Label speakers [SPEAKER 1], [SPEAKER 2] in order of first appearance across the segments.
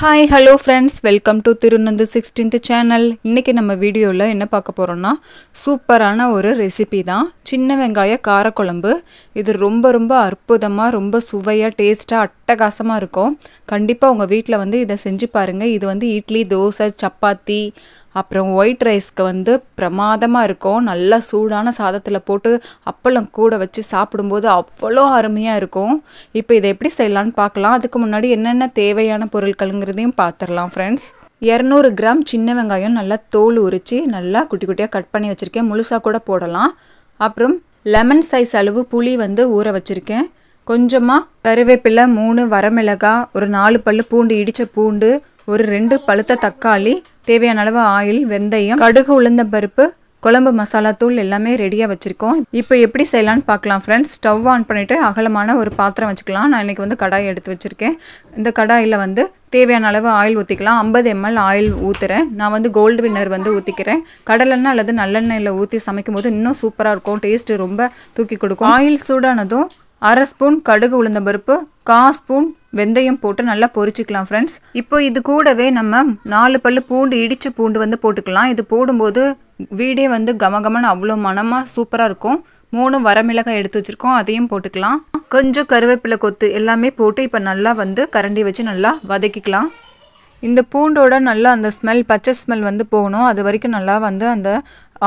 [SPEAKER 1] hi hello friends welcome to திருநந்து sixteenth channel இன்றைக்கி நம்ம வீடியோவில் என்ன பார்க்க போகிறோன்னா சூப்பரான ஒரு ரெசிபி தான் சின்ன வெங்காய காரக்குழம்பு இது ரொம்ப ரொம்ப அற்புதமாக ரொம்ப சுவையாக டேஸ்ட்டாக அட்டகாசமாக இருக்கும் கண்டிப்பாக உங்கள் வீட்டில் வந்து இதை செஞ்சு பாருங்கள் இது வந்து இட்லி தோசை சப்பாத்தி அப்புறம் ஒயிட் ரைஸ்க்கு வந்து பிரமாதமாக இருக்கும் நல்லா சூடான சாதத்தில் போட்டு அப்பளம் கூட வச்சு சாப்பிடும்போது அவ்வளோ அருமையாக இருக்கும் இப்போ இதை எப்படி செய்யலான்னு பார்க்கலாம் அதுக்கு முன்னாடி என்னென்ன தேவையான பொருட்களுங்கிறதையும் பார்த்துடலாம் ஃப்ரெண்ட்ஸ் இரநூறு கிராம் சின்ன வெங்காயம் நல்லா தோல் உரித்து நல்லா குட்டி குட்டியாக கட் பண்ணி வச்சுருக்கேன் முழுசாக கூட போடலாம் அப்புறம் லெமன் சைஸ் அளவு புளி வந்து ஊற வச்சுருக்கேன் கொஞ்சமாக கருவேப்பிலை மூணு வரமிளகாய் ஒரு நாலு பல் பூண்டு இடித்த பூண்டு ஒரு ரெண்டு பழுத்த தக்காளி தேவையான அளவு ஆயில் வெந்தயம் கடுகு உளுந்த பருப்பு குழம்பு மசாலா தூள் எல்லாமே ரெடியாக வச்சுருக்கோம் இப்போ எப்படி செய்யலான்னு பார்க்கலாம் ஃப்ரெண்ட்ஸ் ஸ்டவ் ஆன் பண்ணிவிட்டு அகலமான ஒரு பாத்திரம் வச்சுக்கலாம் நான் இன்றைக்கி வந்து கடாய் எடுத்து வச்சுருக்கேன் இந்த கடாயில் வந்து தேவையான அளவு ஆயில் ஊற்றிக்கலாம் ஐம்பது எம்எல் ஆயில் ஊற்றுறேன் நான் வந்து கோல்டு வின்னர் வந்து ஊற்றிக்கிறேன் கடலெண்ணெய் அல்லது நல்லெண்ணெயில் ஊற்றி சமைக்கும் போது இன்னும் சூப்பராக இருக்கும் டேஸ்ட்டு ரொம்ப தூக்கி கொடுக்கும் ஆயில் சூடானதும் அரை ஸ்பூன் கடுகு உளுந்த பருப்பு கா ஸ்பூன் வெந்தயம் போட்டு நல்லா பொறிச்சிக்கலாம் ஃப்ரெண்ட்ஸ் இப்போ இது கூடவே நம்ம நாலு பல்லு பூண்டு இடித்து பூண்டு வந்து போட்டுக்கலாம் இது போடும்போது வீடே வந்து கமகமன்னு அவ்வளோ மனமாக சூப்பராக இருக்கும் மூணு வரமிளகாய் எடுத்து வச்சுருக்கோம் அதையும் போட்டுக்கலாம் கொஞ்சம் கருவேப்பிலை கொத்து எல்லாமே போட்டு இப்போ நல்லா வந்து கரண்டி வச்சு நல்லா வதக்கிக்கலாம் இந்த பூண்டோட நல்லா அந்த ஸ்மெல் பச்சை ஸ்மெல் வந்து போகணும் அது வரைக்கும் நல்லா வந்து அந்த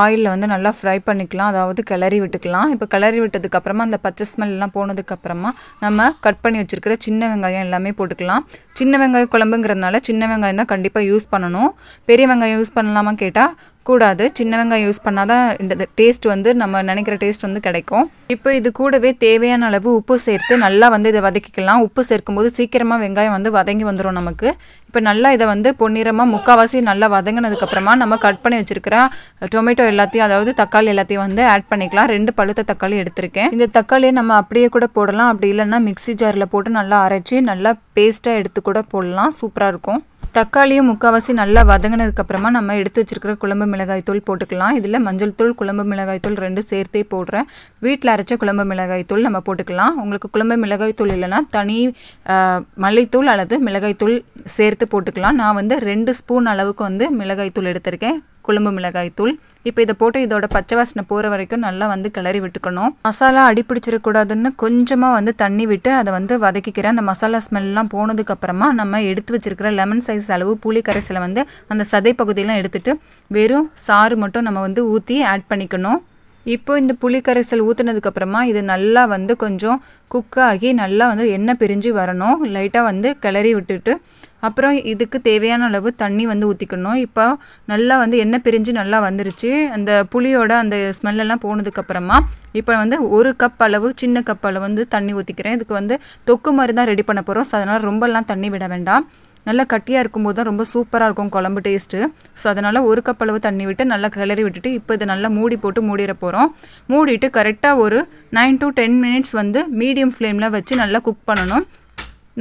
[SPEAKER 1] ஆயிலில் வந்து நல்லா ஃப்ரை பண்ணிக்கலாம் அதாவது கிளறி விட்டுக்கலாம் இப்போ கிளறி விட்டதுக்கப்புறமா அந்த பச்சை ஸ்மெல்லாம் போனதுக்கப்புறமா நம்ம கட் பண்ணி வச்சுருக்கிற சின்ன வெங்காயம் எல்லாமே போட்டுக்கலாம் சின்ன வெங்காயம் குழம்புங்கிறதுனால சின்ன வெங்காயம் தான் கண்டிப்பாக யூஸ் பண்ணணும் பெரிய வெங்காயம் யூஸ் பண்ணலாமா கேட்டால் கூடாது சின்ன வெங்காயம் யூஸ் பண்ணால் தான் இந்த டேஸ்ட் வந்து நம்ம நினைக்கிற டேஸ்ட் வந்து கிடைக்கும் இப்போ இது கூடவே தேவையான அளவு உப்பு சேர்த்து நல்லா வந்து இதை வதக்கிக்கலாம் உப்பு சேர்க்கும்போது சீக்கிரமாக வெங்காயம் வந்து வதங்கி வந்துடும் நமக்கு இப்போ நல்லா இதை வந்து பொன்னிறமாக முக்கால்வாசி நல்லா வதங்கினதுக்கப்புறமா நம்ம கட் பண்ணி வச்சுருக்கிற டொமேட்டோ டொமேட்டோ எல்லாத்தையும் அதாவது தக்காளி எல்லாத்தையும் வந்து ஆட் பண்ணிக்கலாம் ரெண்டு பழுத்த தக்காளி எடுத்திருக்கேன் இந்த தக்காளியை நம்ம அப்படியே கூட போடலாம் அப்படி இல்லைன்னா மிக்சி ஜாரில் போட்டு நல்லா அரைச்சி நல்லா பேஸ்ட்டாக எடுத்து கூட போடலாம் சூப்பராக இருக்கும் தக்காளியும் முக்கால்வாசி நல்லா வதங்கினதுக்கப்புறமா நம்ம எடுத்து வச்சிருக்கிற குழம்பு மிளகாய் தூள் போட்டுக்கலாம் இதில் மஞ்சள் தூள் குழம்பு மிளகாய் தூள் ரெண்டு சேர்த்தே போடுறேன் வீட்டில் அரைச்ச குழம்பு மிளகாய் தூள் நம்ம போட்டுக்கலாம் உங்களுக்கு குழம்பு மிளகாய் தூள் இல்லைன்னா தனி மல்லித்தூள் அல்லது மிளகாய் தூள் சேர்த்து போட்டுக்கலாம் நான் வந்து ரெண்டு ஸ்பூன் அளவுக்கு வந்து மிளகாய் தூள் எடுத்திருக்கேன் குழம்பு மிளகாய்த்தூள் இப்போ இதை போட்டு இதோட பச்சை வாசனை போகிற வரைக்கும் நல்லா வந்து கிளறி விட்டுக்கணும் மசாலா அடிப்பிடிச்சிடக்கூடாதுன்னு கொஞ்சமாக வந்து தண்ணி விட்டு அதை வந்து வதக்கிக்கிறேன் அந்த மசாலா ஸ்மெல்லாம் போனதுக்கப்புறமா நம்ம எடுத்து வச்சிருக்கிற லெமன் சைஸ் அளவு புளி கரைசலை வந்து அந்த சதை பகுதியெலாம் எடுத்துட்டு வெறும் சாறு மட்டும் நம்ம வந்து ஊற்றி ஆட் பண்ணிக்கணும் இப்போ இந்த புளி கரைசல் அப்புறமா இது நல்லா வந்து கொஞ்சம் குக் ஆகி நல்லா வந்து எண்ணெய் பிரிஞ்சு வரணும் லைட்டாக வந்து கிளறி விட்டுட்டு அப்புறம் இதுக்கு தேவையான அளவு தண்ணி வந்து ஊற்றிக்கணும் இப்போ நல்லா வந்து எண்ணெய் பிரிஞ்சு நல்லா வந்துருச்சு அந்த புளியோட அந்த ஸ்மெல்லெல்லாம் போனதுக்கப்புறமா இப்போ வந்து ஒரு கப் அளவு சின்ன கப் அளவு வந்து தண்ணி ஊற்றிக்கிறேன் இதுக்கு வந்து தொக்கு மாதிரி தான் ரெடி பண்ண போகிறோம் ஸோ அதனால் ரொம்பலாம் தண்ணி விட வேண்டாம் நல்லா கட்டியாக இருக்கும்போது தான் ரொம்ப சூப்பராக இருக்கும் குழம்பு டேஸ்ட்டு ஸோ அதனால் ஒரு கப் அளவு தண்ணி விட்டு நல்லா கிளறி விட்டுட்டு இப்போ இதை நல்லா மூடி போட்டு மூடிட போகிறோம் மூடிட்டு கரெக்டாக ஒரு நைன் டு டென் மினிட்ஸ் வந்து மீடியம் ஃப்ளேமில் வச்சு நல்லா குக் பண்ணணும்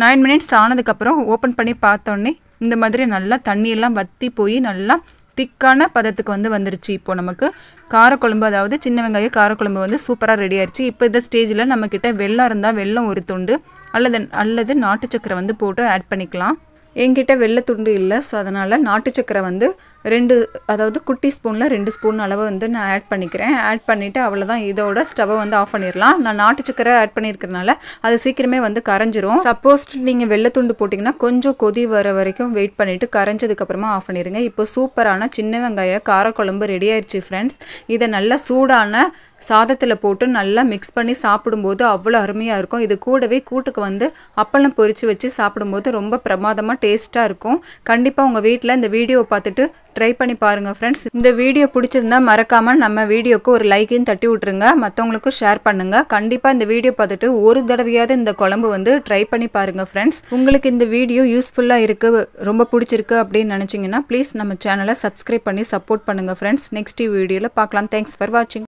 [SPEAKER 1] நைன் மினிட்ஸ் ஆனதுக்கப்புறம் ஓப்பன் பண்ணி பார்த்தோன்னே இந்த மாதிரி நல்லா தண்ணியெல்லாம் வற்றி போய் நல்லா திக்கான பதத்துக்கு வந்து வந்துருச்சு இப்போது நமக்கு காரக்குழம்பு அதாவது சின்ன வெங்காய காரக்குழம்பு வந்து சூப்பராக ரெடி ஆயிடுச்சு இப்போ இந்த ஸ்டேஜில் நம்மக்கிட்ட வெள்ளம் இருந்தால் வெள்ளம் ஒரு துண்டு அல்லது அல்லது நாட்டு சக்கரை வந்து போட்டு ஆட் பண்ணிக்கலாம் எங்கிட்ட வெள்ளை துண்டு இல்லை ஸோ அதனால் நாட்டு சக்கரை வந்து ரெண்டு அதாவது குட்டி ஸ்பூனில் ரெண்டு ஸ்பூன் அளவு வந்து நான் ஆட் பண்ணிக்கிறேன் ஆட் பண்ணிவிட்டு அவ்வளோதான் இதோட ஸ்டவ்வை வந்து ஆஃப் பண்ணிடலாம் நான் நாட்டு சக்கரை ஆட் பண்ணியிருக்கிறனால அது சீக்கிரமே வந்து கரைஞ்சிரும் சப்போஸ் நீங்கள் வெள்ளை துண்டு போட்டிங்கன்னா கொஞ்சம் கொதி வர வரைக்கும் வெயிட் பண்ணிவிட்டு கரைஞ்சதுக்கப்புறமா ஆஃப் பண்ணிடுங்க இப்போ சூப்பரான சின்ன வெங்காய காரக்குழம்பு ரெடி ஆயிடுச்சு ஃப்ரெண்ட்ஸ் இதை நல்லா சூடான சாதத்தில் போட்டு நல்லா மிக்ஸ் பண்ணி சாப்பிடும்போது அவ்வளோ அருமையாக இருக்கும் இது கூடவே கூட்டுக்கு வந்து அப்பளம் பொறிச்சு வச்சு சாப்பிடும்போது ரொம்ப பிரமாதமாக டேஸ்ட்டாக இருக்கும் கண்டிப்பாக உங்கள் வீட்டில் இந்த வீடியோவை பார்த்துட்டு ட்ரை பண்ணி பாருங்கள் ஃப்ரெண்ட்ஸ் இந்த வீடியோ பிடிச்சிருந்தா மறக்காமல் நம்ம வீடியோக்கு ஒரு லைக்கையும் தட்டி விட்ருங்க மற்றவங்களுக்கும் ஷேர் பண்ணுங்கள் கண்டிப்பாக இந்த வீடியோ பார்த்துட்டு ஒரு தடவையாவது இந்த குழம்பு வந்து ட்ரை பண்ணி பாருங்கள் ஃப்ரெண்ட்ஸ் உங்களுக்கு இந்த வீடியோ யூஸ்ஃபுல்லாக இருக்குது ரொம்ப பிடிச்சிருக்கு அப்படின்னு நினச்சிங்கன்னா ப்ளீஸ் நம்ம சேனலை சப்ஸ்கிரைப் பண்ணி சப்போர்ட் பண்ணுங்கள் ஃப்ரெண்ட்ஸ் நெக்ஸ்ட் வீடியோவில் பார்க்கலாம் தேங்க்ஸ் ஃபார் வாட்சிங்